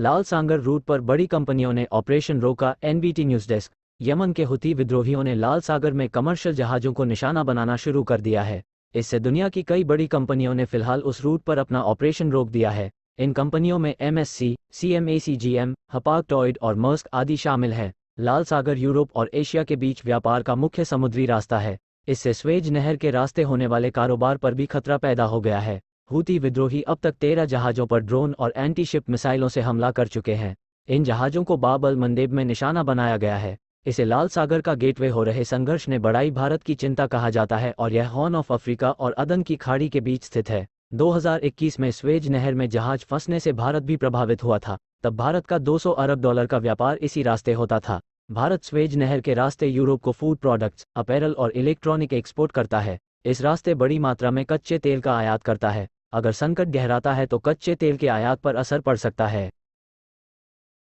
लाल सांगर root पर बड़ी कंपनियों ने ऑपरेशन रोका एनबीटी न्यूज डेस्क यमन के हुती विद्रोहियों ने लाल सागर में कमर्शियल जहाजों को निशाना बनाना शुरू कर दिया है इससे दुनिया की कई बड़ी कंपनियों ने फिलहाल उस रूट पर अपना ऑपरेशन रोक दिया है इन कंपनियों में एमएससी, सीएमएसीजीएम, हपाक टॉयड और मर्स्क आदि शामिल हैं लाल सागर यूरोप और एशिया के बीच व्यापार का मुख्य समुद्री रास्ता है इससे स्वेज नहर के रास्ते होने वाले कारोबार पर भी खतरा पैदा हो गया है हूती विद्रोही अब तक तेरह जहाज़ों पर ड्रोन और एंटी शिप मिसाइलों से हमला कर चुके हैं इन जहाज़ों को बाबल मंदेब में निशाना बनाया गया है इसे लाल सागर का गेटवे हो रहे संघर्ष ने बढ़ाई भारत की चिंता कहा जाता है और यह हॉर्न ऑफ अफ्रीका और अदन की खाड़ी के बीच स्थित है 2021 में स्वेज नहर में जहाज फंसने से भारत भी प्रभावित हुआ था तब भारत का 200 अरब डॉलर का व्यापार इसी रास्ते होता था भारत स्वेज नहर के रास्ते यूरोप को फूड प्रोडक्ट्स अपैरल और इलेक्ट्रॉनिक एक्सपोर्ट करता है इस रास्ते बड़ी मात्रा में कच्चे तेल का आयात करता है अगर संकट गहराता है तो कच्चे तेल के आयात पर असर पड़ सकता है